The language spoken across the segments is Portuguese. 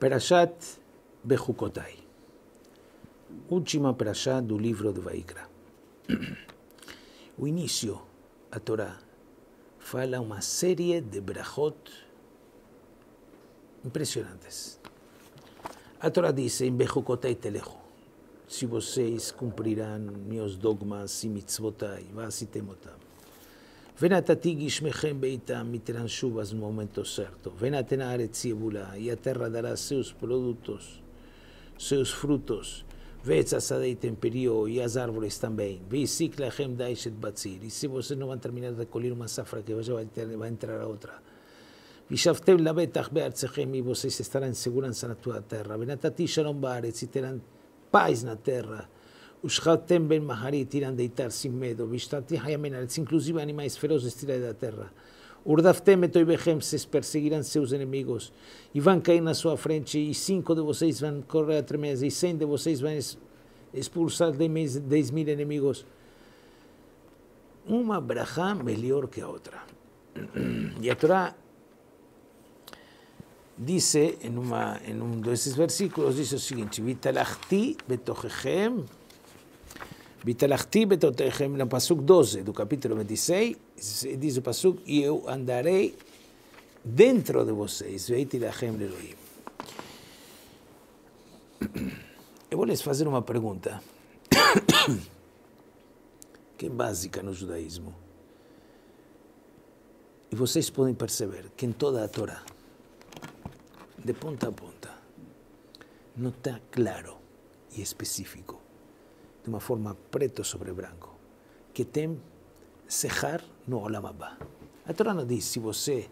Perashat Bejukotai. última perashat del libro de Vaikra. O inicio, a Torá, fala una serie de brajot impresionantes. A dice en em te Telejo, si vocês cumplirán mis dogmas y mitzvotai, vasitemotam. Venatati Gishmechem Beitam, me terão chuvas no momento certo. Venatena Aretzibula, e a terra dará seus produtos, seus frutos. Vez em perio e as árvores também. Viciclahem Daishet Batzir. E se vocês não vão terminar de colher uma safra, que você vai, ter, vai entrar a outra. Vishavtem Labetach Beatzechem, e vocês estarão em segurança na tua terra. Venatati Shalom Baretz, e terão paz na terra. Ushatem ben Mahari tiran de Itar sin medo. Vishtati Hayamenaretz, inclusive animales feroces de tierra. terra. Urdaftem e Behem, se perseguirán seus enemigos Y van caer na sua frente, Y cinco de vocês van correr a tremeza, Y cien de vocês van expulsar dez mil enemigos Uma brajá melhor que a otra Y a dice en, una, en uno de esos versículos, dice lo siguiente, Vitalachti betochehem Bitalachti betotechem, no Passuk 12 do capítulo 26, diz o Passuk, e eu andarei dentro de vocês. Veitilachem leloim. Eu vou lhes fazer uma pergunta, que é básica no judaísmo. E vocês podem perceber que em toda a Torá, de ponta a ponta, não está claro e específico de uma forma preto sobre branco, que tem sejar no Olam Abba. A Torá não diz se você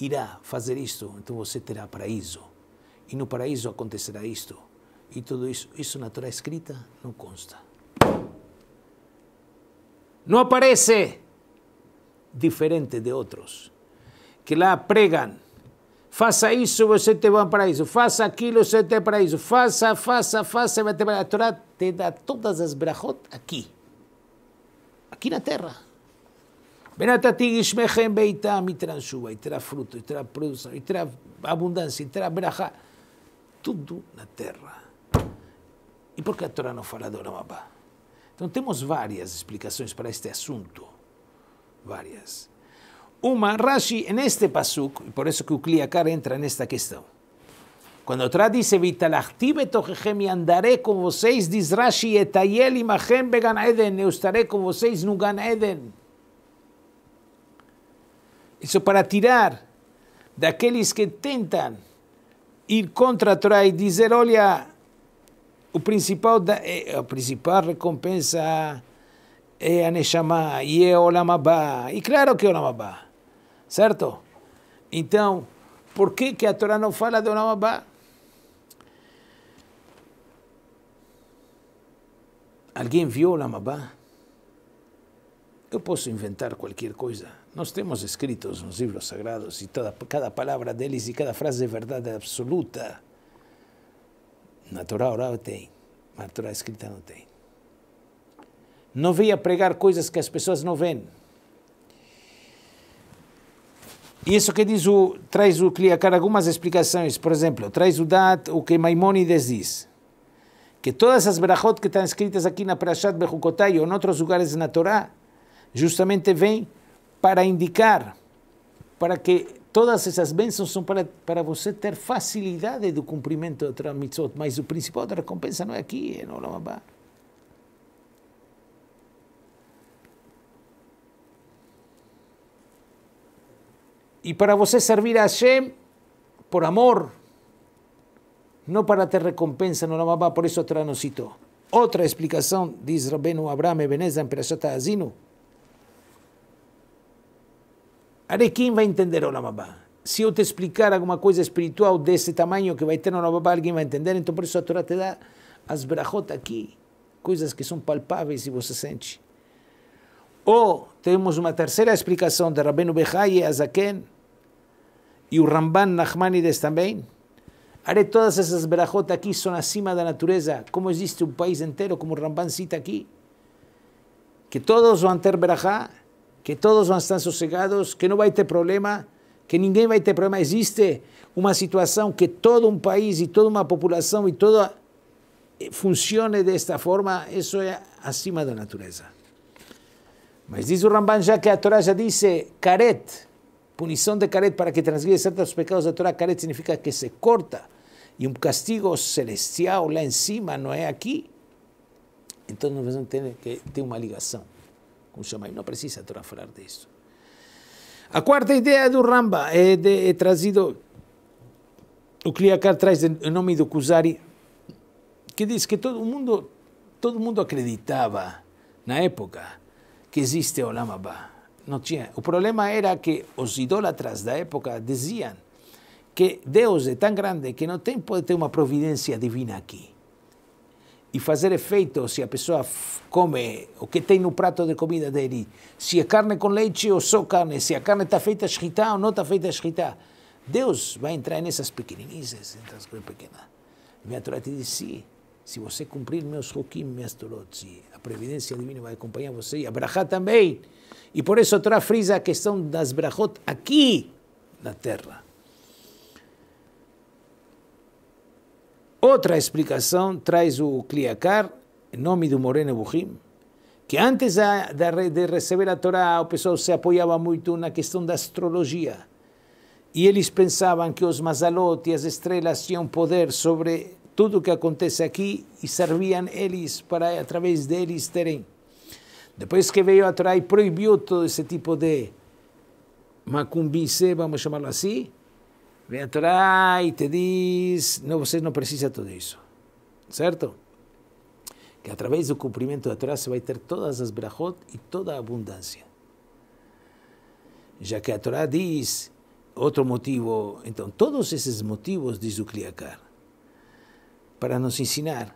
irá fazer isto, então você terá paraíso. E no paraíso acontecerá isto. E tudo isso, isso na Torá escrita não consta. Não aparece diferente de outros que lá pregam Faça isso, você tem um paraíso. Faça aquilo, você tem paraíso. Faça, faça, faça, vai ter paraíso. A Torá te dá todas as brachot aqui. Aqui na terra. Benatati Ishmechem Beitam, e terá chuva, e terá fruto, e terá produção, e terá abundância, e terá brachá. Tudo na terra. E por que a Torá não fala do Oramabá? Então temos várias explicações para este assunto. Várias. Uma, Rashi, en este pasuk, por eso que Ucliacar entra en esta cuestión. Cuando Tra dice, Vitalachtive tojejem y andaré con vosotros, dice Rashi, etayel imagen began eden, estaré con vosotros, nugan eden. Eso para tirar de aquellos que intentan ir contra Torah y decir, olha, la principal, eh, principal recompensa es eh, a y eh, y é Olam claro que Olamaba. Olam Certo? Então, por que, que a Torá não fala do Olam Abba? Alguém viu o Olam Abba? Eu posso inventar qualquer coisa. Nós temos escritos nos livros sagrados e toda, cada palavra deles e cada frase é verdade absoluta. Na Torá oral tem, mas na Torá escrita não tem. Não venha pregar coisas que as pessoas não veem. Isso que diz o, traz o Kliakar algumas explicações, por exemplo, traz o dat, o que Maimonides diz, que todas as berachot que estão escritas aqui na Parashat Bechukotai ou em outros lugares na Torá, justamente vêm para indicar, para que todas essas bênçãos são para, para você ter facilidade do cumprimento da mitzvot, mas o principal da recompensa não é aqui, é no Olamabá. E para você servir a Hashem por amor, não para ter recompensa no mamá por isso Torá nos citou. Outra explicação, diz Rabenu Abraham Ebenezer em Perashat Azinu, quem vai entender o mamá? Se eu te explicar alguma coisa espiritual desse tamanho que vai ter no Lamabá, alguém vai entender, então por isso a Torá te dá as brajot aqui, coisas que são palpáveis e você sente. Ou temos uma terceira explicação de Rabenu Behaye Azaken, e o Ramban Nachmanides também. Haré todas essas berajotas aqui, são acima da natureza, como existe um país inteiro, como o Ramban cita aqui. Que todos vão ter berajá, que todos vão estar sossegados, que não vai ter problema, que ninguém vai ter problema. Existe uma situação que todo um país e toda uma população e toda eh, funcione desta forma, isso é acima da natureza. Mas diz o Ramban já que a Torá já disse, caret, Punição de caret para que transgrida certos pecados da Torá. Caret significa que se corta. E um castigo celestial lá em cima, não é aqui. Então nós vamos ter, que ter uma ligação com o Shammai. Não precisa a Torá falar disso. A quarta ideia do Ramba é, de, é trazido. O Kliakar traz o nome do Kuzari, que diz que todo mundo, todo mundo acreditava na época que existe Olam Abba não tinha. O problema era que os idólatras da época diziam que Deus é tão grande que não tem, pode ter uma providência divina aqui. E fazer efeito se a pessoa come o que tem no prato de comida dele, se é carne com leite ou só carne, se a carne está feita escrita ou não está feita escrita. Deus vai entrar nessas pequeninices, nessas coisas pequenas. Minha Torá te diz, sim, sí se você cumprir meus hukim, minhas torotzi, a previdência divina vai acompanhar você e a brachá também. E por isso a Torá frisa a questão das brachot aqui na terra. Outra explicação traz o Kliakar, em nome do Moreno Buhim, que antes de receber a Torá, o pessoal se apoiava muito na questão da astrologia. E eles pensavam que os mazalot e as estrelas tinham poder sobre tudo o que acontece aqui e serviam eles para, através deles, terem. Depois que veio a Torá e proibiu todo esse tipo de macumbice, vamos chamá-lo assim, vem a Torá e te diz, não, você não precisa de tudo isso, certo? Que através do cumprimento da Torá você vai ter todas as brachot e toda a abundância. Já que a Torá diz, outro motivo, então todos esses motivos diz o Kliakar para nos ensinar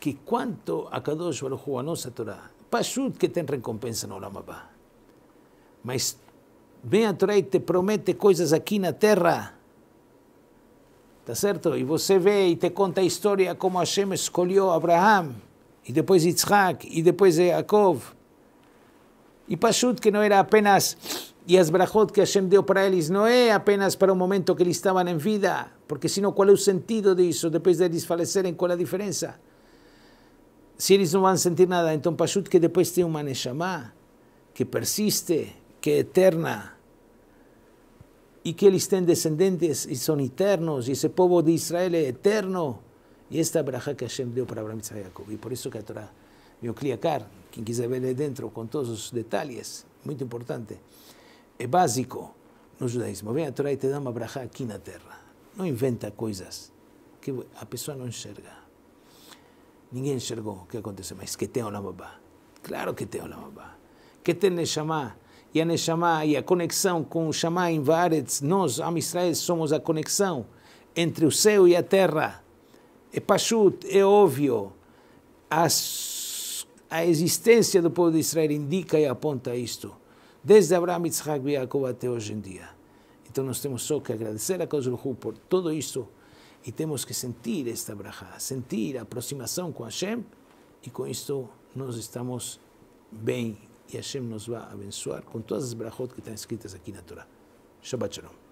que quanto a Kadosh Baruch Hu, a nossa Torá, Pashut que tem recompensa no Ramabá. Mas vem a Torá e te promete coisas aqui na terra. está certo? E você vê e te conta a história como Hashem escolheu Abraham, e depois Yitzhak, e depois Yaakov. E Pashut que não era apenas y Asbrajot que Hashem dio para ellos... No es apenas para un momento que le estaban en vida, porque si no, ¿cuál es el sentido de eso? Después de ellos ¿en cuál es la diferencia? Si ellos no van a sentir nada, entonces Pashut que después tiene una Neshama, que persiste, que eterna, y que ellos estén descendientes... y son eternos, y ese pueblo de Israel es eterno, y esta braja que Hashem dio para Abraham y Jacob, y por eso que mi Miocliacar, quien quise verle dentro con todos los detalles, muy importante. é básico no judaísmo. Vem a Torá e te dá uma brachá aqui na terra. Não inventa coisas que a pessoa não enxerga. Ninguém enxergou o que aconteceu, mas que tem o Abba. Claro que tem o Abba. Que tem Neshama. E a Neshama e a conexão com o Shama em Varetz, nós, Am Israel, somos a conexão entre o céu e a terra. É Pashut, é óbvio. As, a existência do povo de Israel indica e aponta isto. desde Abraham, Isaac y hasta hoy en día. Entonces nos tenemos solo que agradecer a Hu por todo esto y tenemos que sentir esta braja, sentir aproximación con Hashem y con esto nos estamos bien y Hashem nos va a abençoar con todas las brajot que están escritas aquí en la Torah. Shabbat Shalom.